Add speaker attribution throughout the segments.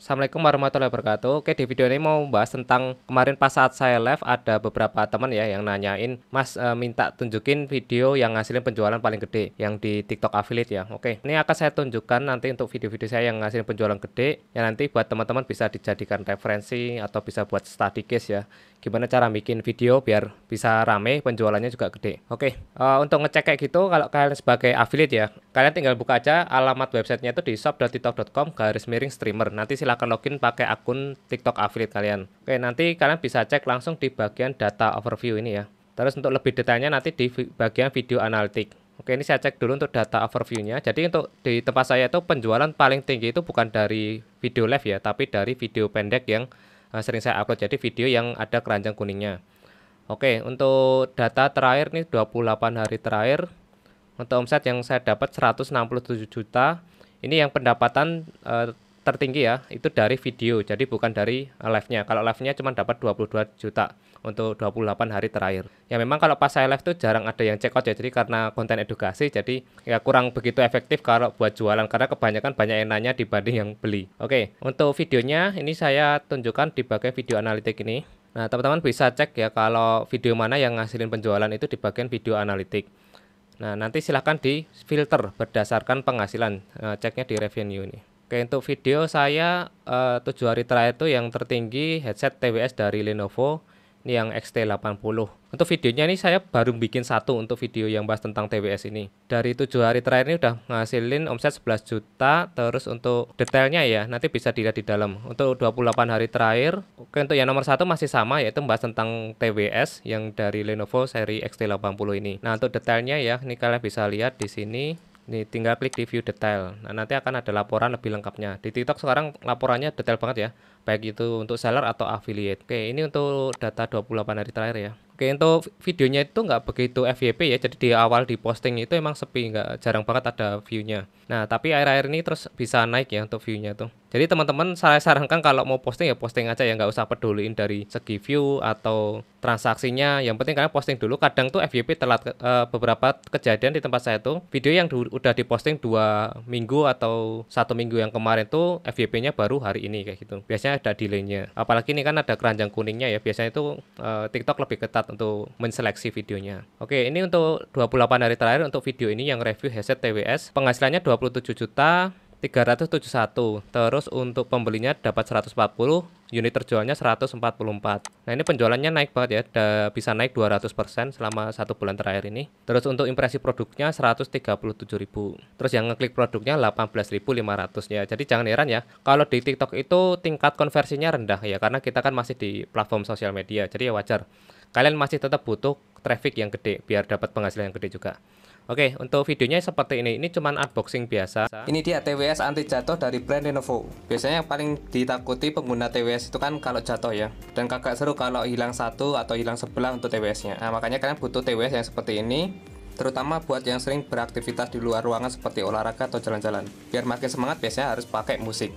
Speaker 1: Assalamualaikum warahmatullahi wabarakatuh. Oke, di video ini mau membahas tentang kemarin pas saat saya live ada beberapa teman ya yang nanyain, "Mas e, minta tunjukin video yang ngasilin penjualan paling gede yang di TikTok affiliate ya." Oke, ini akan saya tunjukkan nanti untuk video-video saya yang ngasilin penjualan gede yang nanti buat teman-teman bisa dijadikan referensi atau bisa buat study case ya. Gimana cara bikin video biar bisa rame, penjualannya juga gede. Oke, e, untuk ngecek kayak gitu kalau kalian sebagai affiliate ya, kalian tinggal buka aja alamat websitenya itu di shop.tiktok.com garis miring streamer. Nanti silahkan silahkan login pakai akun TikTok affiliate kalian. Oke, nanti kalian bisa cek langsung di bagian data overview ini ya. Terus untuk lebih detailnya nanti di bagian video analitik. Oke, ini saya cek dulu untuk data overview-nya. Jadi untuk di tempat saya itu penjualan paling tinggi itu bukan dari video live ya, tapi dari video pendek yang eh, sering saya upload. Jadi video yang ada keranjang kuningnya. Oke, untuk data terakhir nih 28 hari terakhir untuk omset yang saya dapat 167 juta. Ini yang pendapatan eh, tertinggi ya itu dari video jadi bukan dari eh, live-nya kalau live-nya cuma dapat 22 juta untuk 28 hari terakhir ya memang kalau pas saya live tuh jarang ada yang check out ya jadi karena konten edukasi jadi ya kurang begitu efektif kalau buat jualan karena kebanyakan banyak yang nanya dibanding yang beli oke untuk videonya ini saya tunjukkan di bagian video analitik ini nah teman-teman bisa cek ya kalau video mana yang ngasilin penjualan itu di bagian video analitik Nah, nanti silahkan di filter berdasarkan penghasilan. Eh, ceknya di revenue ini. Oke untuk video saya eh, tujuh hari terakhir itu yang tertinggi headset TWS dari Lenovo ini yang XT80 untuk videonya ini saya baru bikin satu untuk video yang bahas tentang TWS ini dari tujuh hari terakhir ini udah ngasilin omset 11 juta terus untuk detailnya ya nanti bisa dilihat di dalam untuk 28 hari terakhir oke untuk yang nomor satu masih sama yaitu bahas tentang TWS yang dari Lenovo seri XT80 ini nah untuk detailnya ya ini kalian bisa lihat di sini Nih, tinggal klik di view detail. Nah, nanti akan ada laporan lebih lengkapnya. Di TikTok sekarang laporannya detail banget ya baik itu untuk seller atau affiliate. Oke, ini untuk data 28 hari terakhir ya. Oke, untuk videonya itu nggak begitu FYP ya, jadi di awal di posting itu emang sepi, nggak jarang banget ada view-nya. Nah, tapi akhir-akhir ini terus bisa naik ya untuk view-nya tuh. Jadi teman-teman saya sarankan kalau mau posting ya posting aja ya, nggak usah peduliin dari segi view atau transaksinya. Yang penting kalian posting dulu. Kadang tuh FYP telat e, beberapa kejadian di tempat saya tuh video yang du udah diposting dua minggu atau satu minggu yang kemarin tuh FYP-nya baru hari ini kayak gitu. Biasanya biasanya ada delaynya. Apalagi ini kan ada keranjang kuningnya ya. Biasanya itu uh, TikTok lebih ketat untuk menseleksi videonya. Oke, ini untuk 28 hari terakhir untuk video ini yang review headset TWS. Penghasilannya 27 juta 371 terus untuk pembelinya dapat 140 unit terjualnya 144 nah ini penjualannya naik banget ya da, bisa naik 200% selama satu bulan terakhir ini terus untuk impresi produknya 137.000 terus yang ngeklik produknya 18.500 ya jadi jangan heran ya kalau di TikTok itu tingkat konversinya rendah ya karena kita kan masih di platform sosial media jadi ya wajar kalian masih tetap butuh traffic yang gede biar dapat penghasilan yang gede juga Oke, untuk videonya seperti ini. Ini cuman unboxing biasa. Ini dia TWS anti jatuh dari brand Lenovo. Biasanya yang paling ditakuti pengguna TWS itu kan kalau jatuh ya. Dan kagak seru kalau hilang satu atau hilang sebelah untuk TWS-nya. Nah, makanya kalian butuh TWS yang seperti ini. Terutama buat yang sering beraktivitas di luar ruangan seperti olahraga atau jalan-jalan. Biar makin semangat biasanya harus pakai musik.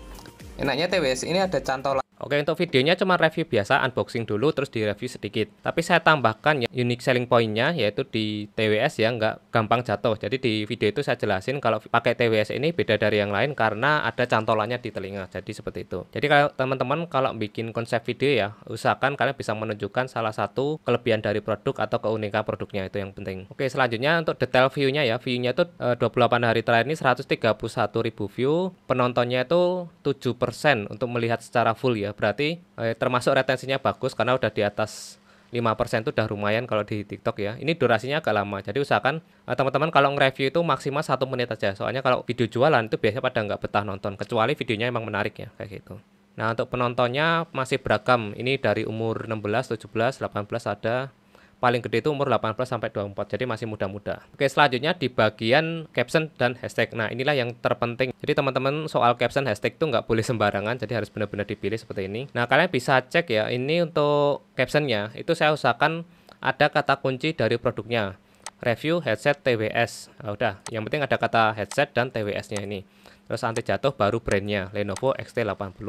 Speaker 1: Enaknya TWS ini ada cantolan Oke untuk videonya cuma review biasa unboxing dulu terus di review sedikit tapi saya tambahkan ya unique selling pointnya yaitu di TWS ya nggak gampang jatuh jadi di video itu saya jelasin kalau pakai TWS ini beda dari yang lain karena ada cantolannya di telinga jadi seperti itu jadi kalau teman-teman kalau bikin konsep video ya usahakan kalian bisa menunjukkan salah satu kelebihan dari produk atau keunikan produknya itu yang penting Oke selanjutnya untuk detail viewnya ya viewnya itu e, eh, 28 hari terakhir ini 131.000 view penontonnya itu 7% untuk melihat secara full ya berarti eh, termasuk retensinya bagus karena udah di atas 5% itu udah lumayan kalau di TikTok ya. Ini durasinya agak lama. Jadi usahakan eh, teman-teman kalau nge-review itu maksimal satu menit aja. Soalnya kalau video jualan itu biasanya pada nggak betah nonton kecuali videonya emang menarik ya kayak gitu. Nah, untuk penontonnya masih beragam. Ini dari umur 16, 17, 18 ada, paling gede itu umur 18 sampai 24. Jadi masih muda-muda. Oke, selanjutnya di bagian caption dan hashtag. Nah, inilah yang terpenting. Jadi teman-teman soal caption hashtag itu nggak boleh sembarangan, jadi harus benar-benar dipilih seperti ini. Nah, kalian bisa cek ya, ini untuk captionnya itu saya usahakan ada kata kunci dari produknya. Review headset TWS. Nah, udah, yang penting ada kata headset dan TWS-nya ini. Terus anti jatuh baru brandnya Lenovo XT80.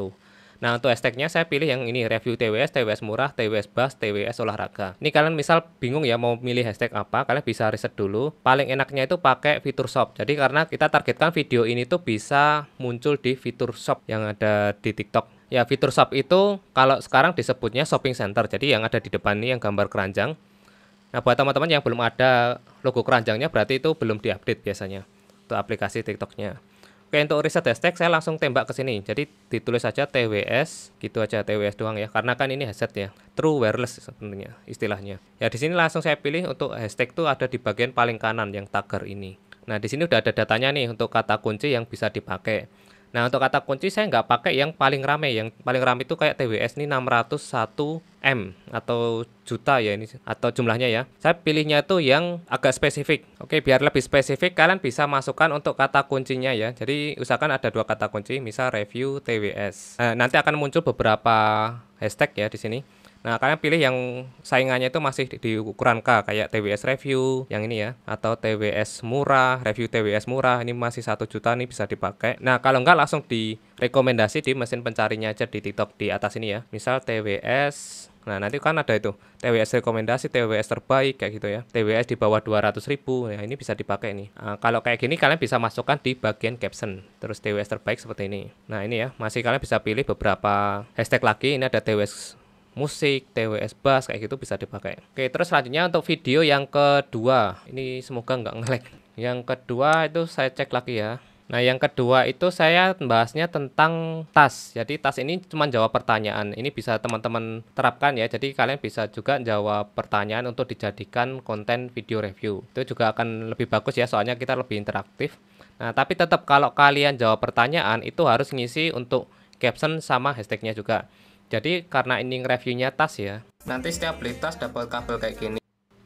Speaker 1: Nah untuk hashtagnya saya pilih yang ini review TWS, TWS murah, TWS bus, TWS olahraga. Ini kalian misal bingung ya mau milih hashtag apa, kalian bisa riset dulu. Paling enaknya itu pakai fitur shop. Jadi karena kita targetkan video ini tuh bisa muncul di fitur shop yang ada di TikTok ya fitur shop itu kalau sekarang disebutnya shopping center jadi yang ada di depan ini yang gambar keranjang nah buat teman-teman yang belum ada logo keranjangnya berarti itu belum diupdate biasanya untuk aplikasi tiktoknya Oke untuk riset hashtag saya langsung tembak ke sini. Jadi ditulis saja TWS, gitu aja TWS doang ya. Karena kan ini headset ya, true wireless sebenarnya istilahnya. Ya di sini langsung saya pilih untuk hashtag tuh ada di bagian paling kanan yang tagar ini. Nah di sini udah ada datanya nih untuk kata kunci yang bisa dipakai. Nah untuk kata kunci saya nggak pakai yang paling rame, yang paling rame itu kayak TWS ini 601 M atau juta ya ini atau jumlahnya ya. Saya pilihnya itu yang agak spesifik. Oke biar lebih spesifik kalian bisa masukkan untuk kata kuncinya ya. Jadi usahakan ada dua kata kunci, misal review TWS. Nah, eh, nanti akan muncul beberapa hashtag ya di sini. Nah, kalian pilih yang saingannya itu masih di, ukuran K kayak TWS review yang ini ya atau TWS murah, review TWS murah ini masih satu juta nih bisa dipakai. Nah, kalau enggak langsung di rekomendasi di mesin pencarinya aja di TikTok di atas ini ya. Misal TWS Nah, nanti kan ada itu TWS rekomendasi, TWS terbaik kayak gitu ya. TWS di bawah 200 ribu ya ini bisa dipakai nih. Nah, kalau kayak gini kalian bisa masukkan di bagian caption. Terus TWS terbaik seperti ini. Nah, ini ya, masih kalian bisa pilih beberapa hashtag lagi. Ini ada TWS musik, TWS bass kayak gitu bisa dipakai. Oke, terus selanjutnya untuk video yang kedua. Ini semoga nggak ngelag. Yang kedua itu saya cek lagi ya. Nah, yang kedua itu saya bahasnya tentang tas. Jadi, tas ini cuma jawab pertanyaan. Ini bisa teman-teman terapkan ya. Jadi, kalian bisa juga jawab pertanyaan untuk dijadikan konten video review. Itu juga akan lebih bagus ya, soalnya kita lebih interaktif. Nah, tapi tetap kalau kalian jawab pertanyaan itu harus ngisi untuk caption sama hashtagnya juga. Jadi karena ini reviewnya tas ya. Nanti setiap beli tas dapat kabel kayak gini.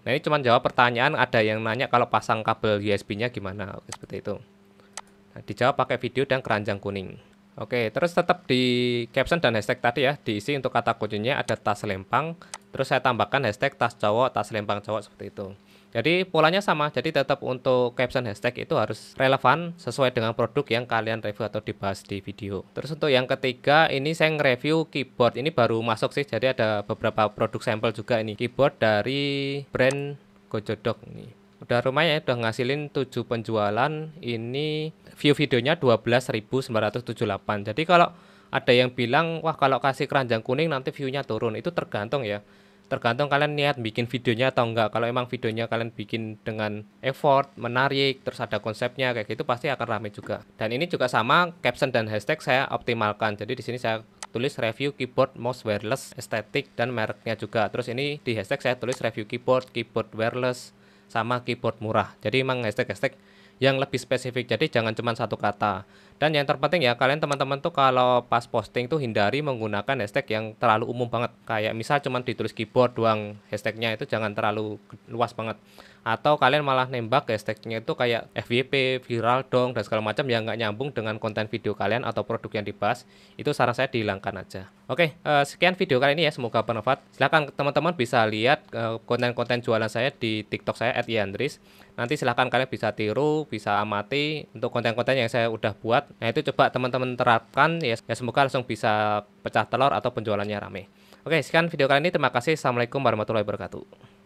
Speaker 1: Nah ini cuma jawab pertanyaan ada yang nanya kalau pasang kabel USB-nya gimana, Oke, seperti itu. Nah, dijawab pakai video dan keranjang kuning. Oke, terus tetap di caption dan hashtag tadi ya, diisi untuk kata kuncinya ada tas lempang, terus saya tambahkan hashtag tas cowok, tas lempang cowok seperti itu. Jadi polanya sama, jadi tetap untuk caption hashtag itu harus relevan sesuai dengan produk yang kalian review atau dibahas di video. Terus untuk yang ketiga ini saya nge-review keyboard, ini baru masuk sih, jadi ada beberapa produk sampel juga ini. Keyboard dari brand Gojodok nih udah lumayan ya, udah ngasilin 7 penjualan ini view videonya 12.978 jadi kalau ada yang bilang wah kalau kasih keranjang kuning nanti viewnya turun itu tergantung ya tergantung kalian niat bikin videonya atau enggak kalau emang videonya kalian bikin dengan effort menarik terus ada konsepnya kayak gitu pasti akan rame juga dan ini juga sama caption dan hashtag saya optimalkan jadi di sini saya tulis review keyboard mouse wireless estetik dan mereknya juga terus ini di hashtag saya tulis review keyboard keyboard wireless sama keyboard murah jadi emang hashtag hashtag yang lebih spesifik. Jadi jangan cuma satu kata. Dan yang terpenting ya kalian teman-teman tuh kalau pas posting tuh hindari menggunakan hashtag yang terlalu umum banget. Kayak misal cuma ditulis keyboard doang hashtagnya itu jangan terlalu luas banget. Atau kalian malah nembak hashtagnya itu kayak FYP, viral dong dan segala macam yang nggak nyambung dengan konten video kalian atau produk yang dibahas. Itu saran saya dihilangkan aja. Oke, eh, sekian video kali ini ya. Semoga bermanfaat. Silahkan teman-teman bisa lihat eh, konten-konten eh, jualan saya di TikTok saya yandris nanti silahkan kalian bisa tiru bisa amati untuk konten-konten yang saya udah buat nah itu coba teman-teman terapkan ya, ya semoga langsung bisa pecah telur atau penjualannya rame oke sekian video kali ini terima kasih assalamualaikum warahmatullahi wabarakatuh